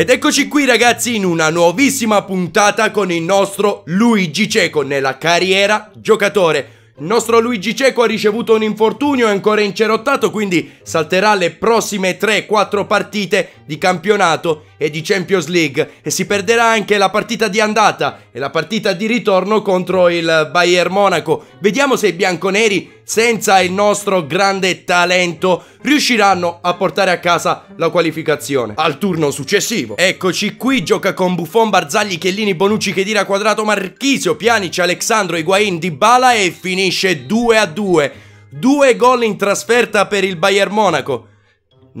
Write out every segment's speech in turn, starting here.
Ed eccoci qui ragazzi in una nuovissima puntata con il nostro Luigi Cieco nella carriera giocatore il nostro Luigi Cieco ha ricevuto un infortunio è ancora incerottato, quindi salterà le prossime 3-4 partite di campionato e di Champions League e si perderà anche la partita di andata e la partita di ritorno contro il Bayern Monaco. Vediamo se i bianconeri, senza il nostro grande talento, riusciranno a portare a casa la qualificazione. Al turno successivo. Eccoci qui, gioca con Buffon, Barzagli, Chiellini, Bonucci, Chedira, Quadrato, Marchisio, Pianici, Alexandro, Higuain, Dybala e finisce 2 a 2. Due gol in trasferta per il Bayern Monaco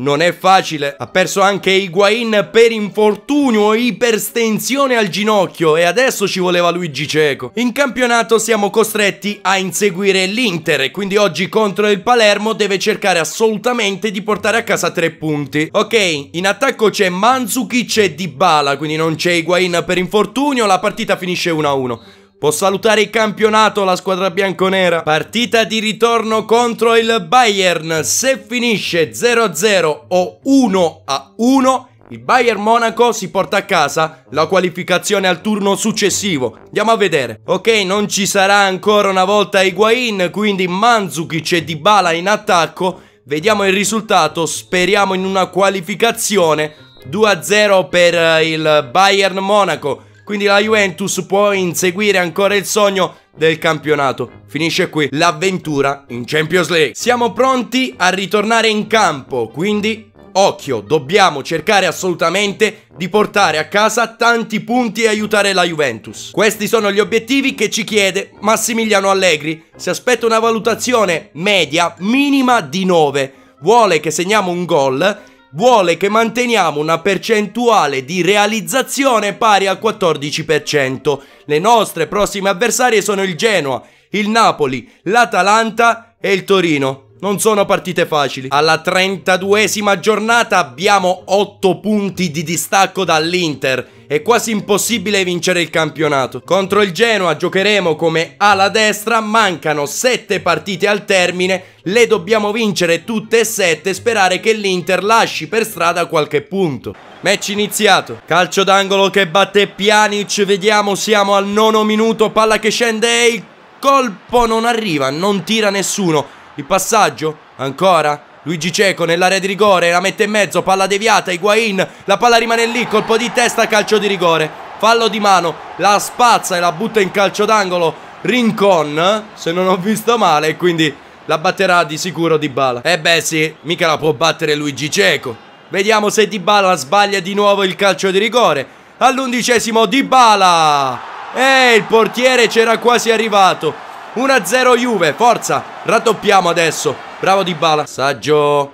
non è facile. Ha perso anche Higuain per infortunio, iperstensione al ginocchio e adesso ci voleva Luigi Cieco. In campionato siamo costretti a inseguire l'Inter e quindi oggi contro il Palermo deve cercare assolutamente di portare a casa tre punti. Ok, in attacco c'è Manzukic e Dybala, quindi non c'è Higuain per infortunio, la partita finisce 1-1. Può salutare il campionato la squadra bianconera. Partita di ritorno contro il Bayern. Se finisce 0-0 o 1-1, il Bayern Monaco si porta a casa la qualificazione al turno successivo. Andiamo a vedere. Ok, non ci sarà ancora una volta Higuain, quindi Mandzukic e Dybala in attacco. Vediamo il risultato, speriamo in una qualificazione 2-0 per il Bayern Monaco. Quindi la Juventus può inseguire ancora il sogno del campionato. Finisce qui l'avventura in Champions League. Siamo pronti a ritornare in campo, quindi occhio, dobbiamo cercare assolutamente di portare a casa tanti punti e aiutare la Juventus. Questi sono gli obiettivi che ci chiede Massimiliano Allegri. Si aspetta una valutazione media minima di 9. Vuole che segniamo un gol vuole che manteniamo una percentuale di realizzazione pari al 14%. Le nostre prossime avversarie sono il Genoa, il Napoli, l'Atalanta e il Torino. Non sono partite facili. Alla 32esima giornata abbiamo 8 punti di distacco dall'Inter. È quasi impossibile vincere il campionato. Contro il Genoa giocheremo come ala destra, mancano 7 partite al termine, le dobbiamo vincere tutte e 7 e sperare che l'Inter lasci per strada qualche punto. Match iniziato, calcio d'angolo che batte Pjanic, vediamo siamo al nono minuto, palla che scende e il colpo non arriva, non tira nessuno. Il passaggio, ancora. Luigi Cieco nell'area di rigore, la mette in mezzo, palla deviata, Higuain, la palla rimane lì, colpo di testa, calcio di rigore, fallo di mano, la spazza e la butta in calcio d'angolo Rincon, se non ho visto male, quindi la batterà di sicuro Di Bala. Eh beh sì, mica la può battere Luigi Cieco. Vediamo se Di Bala sbaglia di nuovo il calcio di rigore. All'undicesimo Di Bala! E eh, il portiere c'era quasi arrivato. 1-0 Juve, forza, raddoppiamo adesso. Bravo Di Bala. Saggio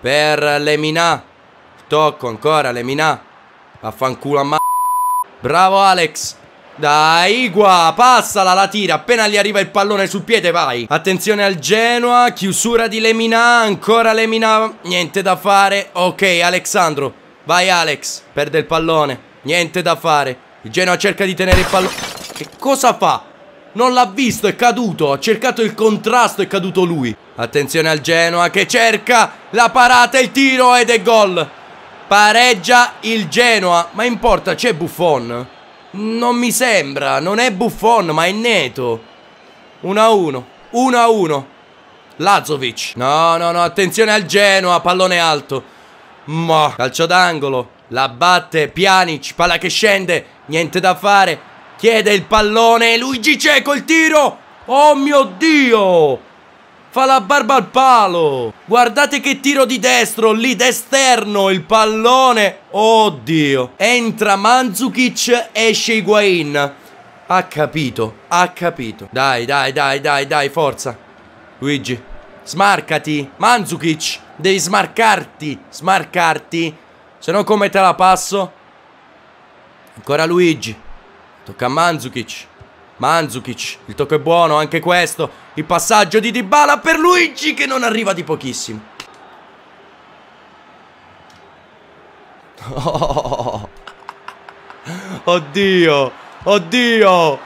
per Lemina. Tocco ancora Lemina. Vaffanculo a ma... Bravo Alex. Dai, Igua, passala la tira, appena gli arriva il pallone sul piede vai Attenzione al Genoa, chiusura di Lemina, ancora Lemina, niente da fare Ok, Alexandro, vai Alex, perde il pallone, niente da fare Il Genoa cerca di tenere il pallone Che cosa fa? Non l'ha visto, è caduto, ha cercato il contrasto, è caduto lui. Attenzione al Genoa che cerca la parata, il tiro ed è gol. Pareggia il Genoa, ma in porta c'è Buffon? Non mi sembra, non è Buffon ma è Neto. 1-1, 1-1. Lazovic. No, no, no, attenzione al Genoa, pallone alto. Ma, calcio d'angolo, la batte Pianic, palla che scende, niente da fare. Chiede il pallone, Luigi Cieco il tiro! Oh mio Dio! Fa la barba al palo! Guardate che tiro di destro, lì d'esterno, il pallone! Oddio! Oh Entra Manzukic, esce Higuain. Ha capito, ha capito. Dai, dai, dai, dai, dai, forza. Luigi, smarcati. Manzukic, devi smarcarti, smarcarti. Se no come te la passo? Ancora Luigi. Tocca certo, a Manzukic. Manzukic, il tocco è buono, anche questo. Il passaggio di Dybala per Luigi che non arriva di pochissimo. Oh. Oddio, oddio.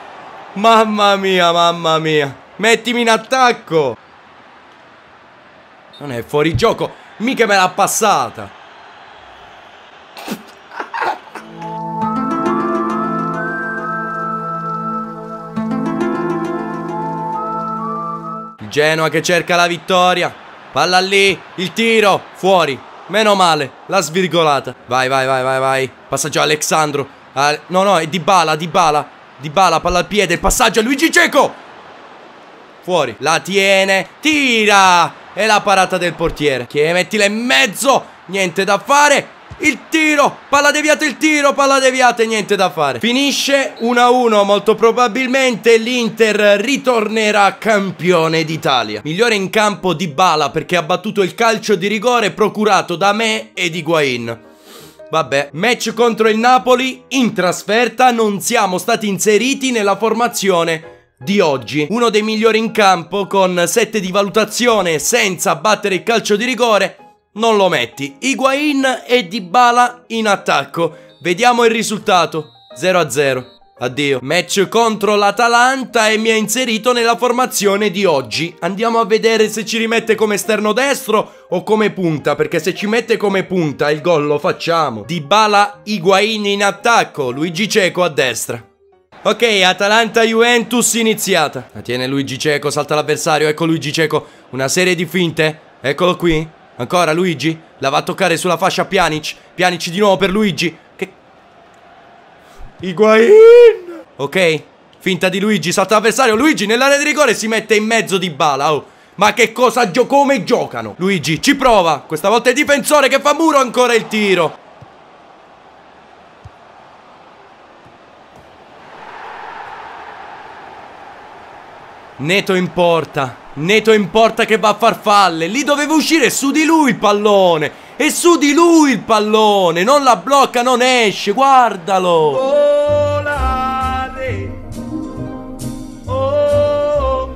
Mamma mia, mamma mia. Mettimi in attacco. Non è fuori gioco, mica me l'ha passata. Genoa che cerca la vittoria. Palla lì, il tiro, fuori. Meno male, la svirgolata. Vai, vai, vai, vai, vai. Passaggio a Alexandro. Ah, no, no, è Di Bala, Di Bala. Di Bala, palla al piede, passaggio a Luigi Cieco. Fuori, la tiene, tira. E la parata del portiere. Che mettila in mezzo. Niente da fare il tiro, palla deviata, il tiro, palla deviata e niente da fare. Finisce 1-1, molto probabilmente l'Inter ritornerà campione d'Italia. Migliore in campo di Bala perché ha battuto il calcio di rigore procurato da me e di Guain. Vabbè, match contro il Napoli, in trasferta non siamo stati inseriti nella formazione di oggi. Uno dei migliori in campo con 7 di valutazione senza battere il calcio di rigore non lo metti. Higuain e Dybala in attacco. Vediamo il risultato. 0-0. Addio. Match contro l'Atalanta e mi ha inserito nella formazione di oggi. Andiamo a vedere se ci rimette come esterno destro o come punta, perché se ci mette come punta il gol lo facciamo. Dybala, Higuain in attacco, Luigi Cieco a destra. Ok, Atalanta-Juventus iniziata. La tiene Luigi Cieco, salta l'avversario, ecco Luigi Cieco. Una serie di finte, eccolo qui. Ancora Luigi. La va a toccare sulla fascia Pianic. Pianic di nuovo per Luigi. Che... Higuain! Ok. Finta di Luigi, salta l'avversario. Luigi nell'area di rigore si mette in mezzo di Bala. Oh. Ma che cosa gio come giocano? Luigi ci prova. Questa volta è difensore che fa muro ancora il tiro. Neto in porta, Neto in porta che va a far falle, lì doveva uscire su di lui il pallone, e su di lui il pallone, non la blocca, non esce, guardalo! Volare. Oh.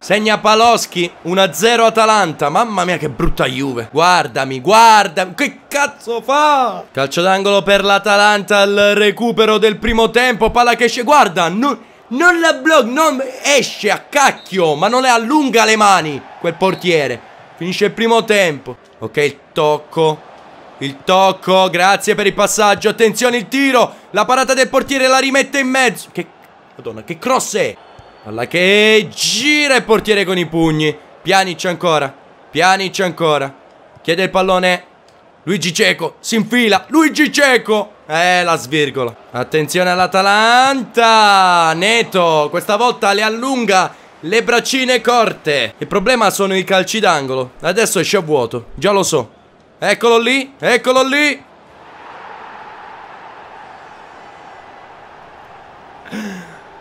Segna Paloschi, 1-0 Atalanta, mamma mia che brutta Juve, guardami, guardami, che cazzo fa? Calcio d'angolo per l'Atalanta, al recupero del primo tempo, palla che esce, guarda, no... Non la blocca, non esce a cacchio, ma non le allunga le mani quel portiere. Finisce il primo tempo. Ok, il tocco. Il tocco, grazie per il passaggio. Attenzione il tiro. La parata del portiere la rimette in mezzo. Che Madonna, che cross è? Palla che gira il portiere con i pugni. Pianic ancora. Pianic ancora. Chiede il pallone. Luigi Cieco si infila. Luigi Cieco. Eh, la svirgola. Attenzione all'Atalanta. Neto, questa volta le allunga le braccine corte. Il problema sono i calci d'angolo. Adesso esce a vuoto, già lo so. Eccolo lì, eccolo lì.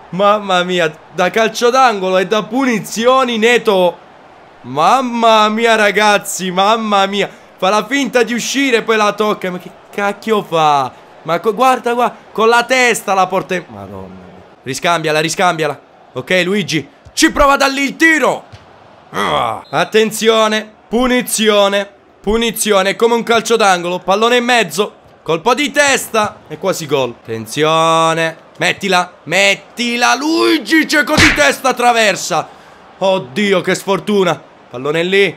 Mamma mia, da calcio d'angolo e da punizioni Neto. Mamma mia ragazzi, mamma mia. Fa la finta di uscire e poi la tocca. Ma che cacchio fa? Ma guarda qua, con la testa la porta in... Madonna. Riscambiala, riscambiala. Ok, Luigi. Ci prova da lì il tiro. Ah. Attenzione, punizione. Punizione, è come un calcio d'angolo. Pallone in mezzo. Colpo di testa. E quasi gol. Attenzione. Mettila, mettila. Luigi, cieco di testa, traversa. Oddio, che sfortuna. Pallone lì.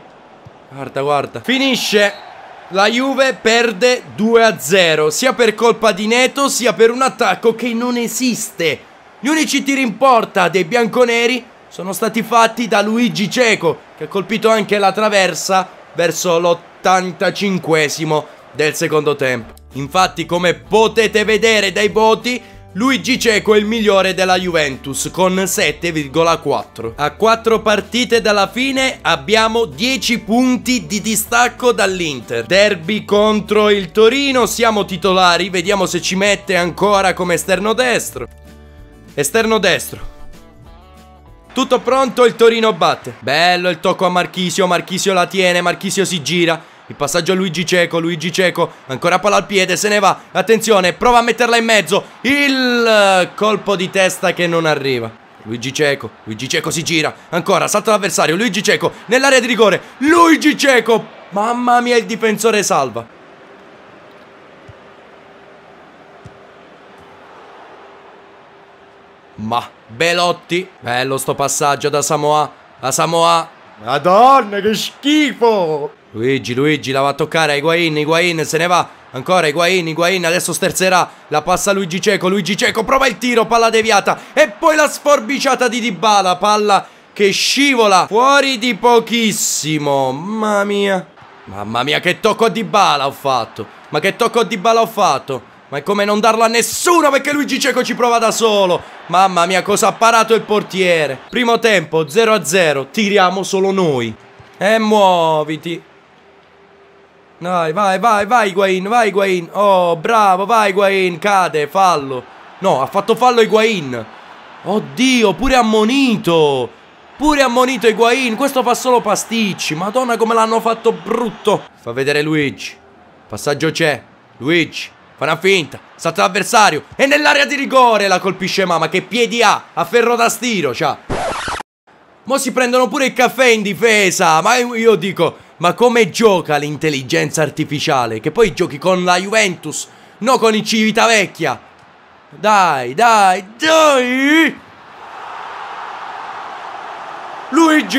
Guarda, guarda. Finisce. La Juve perde 2-0, sia per colpa di Neto, sia per un attacco che non esiste. Gli unici tiri in porta dei bianconeri sono stati fatti da Luigi Cieco, che ha colpito anche la traversa verso l'85 del secondo tempo. Infatti, come potete vedere dai voti, Luigi Cieco è il migliore della Juventus con 7,4. A 4 partite dalla fine abbiamo 10 punti di distacco dall'Inter. Derby contro il Torino, siamo titolari, vediamo se ci mette ancora come esterno destro. Esterno destro. Tutto pronto, il Torino batte. Bello il tocco a Marchisio, Marchisio la tiene, Marchisio si gira. Il passaggio a Luigi Cieco, Luigi Cieco, ancora palla al piede, se ne va, attenzione, prova a metterla in mezzo, il colpo di testa che non arriva. Luigi Cieco, Luigi Cieco si gira, ancora, salta l'avversario, Luigi Cieco, nell'area di rigore, Luigi Cieco, mamma mia il difensore salva. Ma Belotti, bello sto passaggio da Samoa a Samoa. Madonna che schifo! Luigi, Luigi, la va a toccare a Higuain, Higuain se ne va. Ancora Higuain, Higuain adesso sterzerà. La passa Luigi Cieco, Luigi Cieco prova il tiro, palla deviata. E poi la sforbiciata di Dybala, palla che scivola fuori di pochissimo. Mamma mia. Mamma mia che tocco a Dybala ho fatto. Ma che tocco a Dybala ho fatto. Ma è come non darlo a nessuno perché Luigi Cieco ci prova da solo. Mamma mia cosa ha parato il portiere. Primo tempo 0-0, tiriamo solo noi. E muoviti. Dai, vai, vai, vai Guain, vai Guain. Oh, bravo, vai Guain. cade, fallo. No, ha fatto fallo Higuain. Oddio, pure ammonito. Pure ammonito Higuain, questo fa solo pasticci. Madonna come l'hanno fatto brutto. Fa vedere Luigi. Passaggio c'è. Luigi, fa una finta, salta l'avversario e nell'area di rigore la colpisce Mama che piedi ha, a ferro da stiro, c'ha. Mo si prendono pure il caffè in difesa, ma io dico, ma come gioca l'intelligenza artificiale? Che poi giochi con la Juventus, no con il Civitavecchia. Dai, dai, dai! Luigi!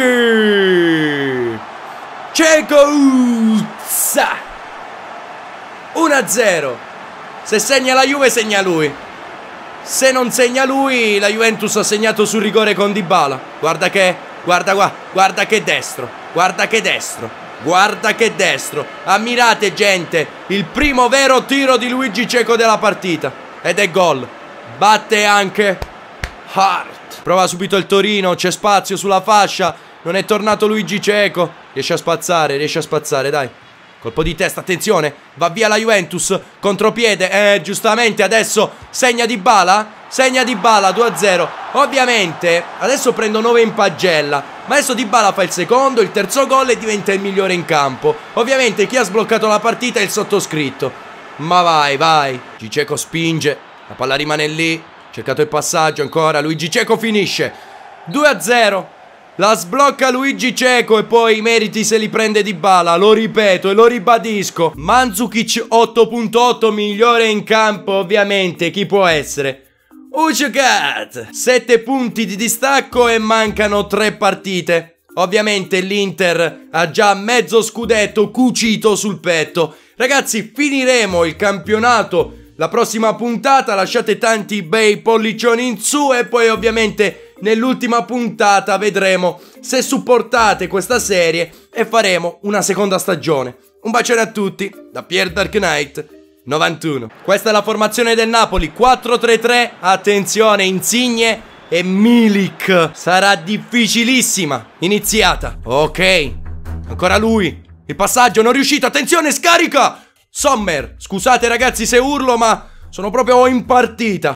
Cecozza! 1-0. Se segna la Juve, segna lui. Se non segna lui, la Juventus ha segnato sul rigore con Dybala. Guarda che, guarda qua, guarda che destro. Guarda che destro, guarda che destro. Ammirate gente, il primo vero tiro di Luigi Cieco della partita. Ed è gol. Batte anche Hart. Prova subito il Torino, c'è spazio sulla fascia. Non è tornato Luigi Cieco. Riesce a spazzare, riesce a spazzare, dai. Colpo di testa, attenzione, va via la Juventus, contropiede, eh, giustamente adesso segna di bala, segna Di Bala 2-0. Ovviamente adesso prendo 9 in pagella, ma adesso Di Bala fa il secondo, il terzo gol e diventa il migliore in campo. Ovviamente chi ha sbloccato la partita è il sottoscritto. Ma vai, vai. Giceco spinge, la palla rimane lì. Cercato il passaggio ancora, Luigi Ceco finisce. 2-0. La sblocca Luigi Ceco e poi i meriti se li prende di bala, lo ripeto e lo ribadisco. Manzukic 8.8 migliore in campo ovviamente, chi può essere? Ucicat! 7 punti di distacco e mancano 3 partite. Ovviamente l'Inter ha già mezzo scudetto cucito sul petto. Ragazzi, finiremo il campionato. La prossima puntata lasciate tanti bei pollicioni in su e poi ovviamente nell'ultima puntata vedremo se supportate questa serie e faremo una seconda stagione. Un bacione a tutti da Pier Dark Knight 91. Questa è la formazione del Napoli, 4-3-3, attenzione, Insigne e Milik. Sarà difficilissima, iniziata. Ok, ancora lui, il passaggio non è riuscito, attenzione, scarica! Sommer, scusate ragazzi se urlo ma sono proprio in partita.